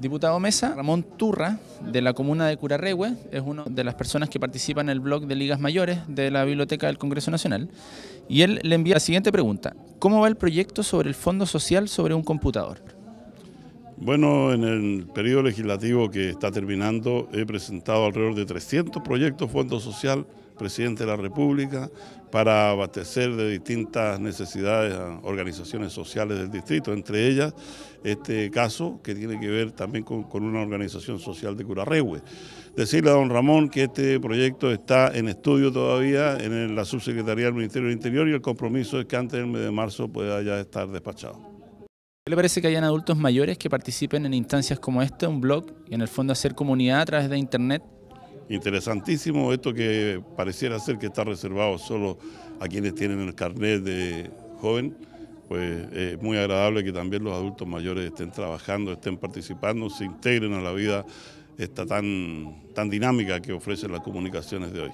Diputado Mesa, Ramón Turra, de la comuna de Curarrehue, es una de las personas que participa en el blog de Ligas Mayores de la Biblioteca del Congreso Nacional, y él le envía la siguiente pregunta. ¿Cómo va el proyecto sobre el Fondo Social sobre un computador? Bueno, en el periodo legislativo que está terminando he presentado alrededor de 300 proyectos Fondo Social presidente de la República para abastecer de distintas necesidades a organizaciones sociales del distrito, entre ellas este caso que tiene que ver también con, una organización social de Curarrehue. Decirle a don Ramón que este proyecto está en estudio todavía en la subsecretaría del Ministerio del Interior y el compromiso es que antes del mes de marzo pueda ya estar despachado ¿Qué le parece que hayan adultos mayores que participen en instancias como esta, un blog, y en el fondo hacer comunidad a través de Internet Interesantísimo esto que pareciera ser que está reservado solo a quienes tienen el carnet de joven, pues es eh, muy agradable que también los adultos mayores estén trabajando, estén participando, se integren a la vida esta tan, tan dinámica que ofrecen las comunicaciones de hoy.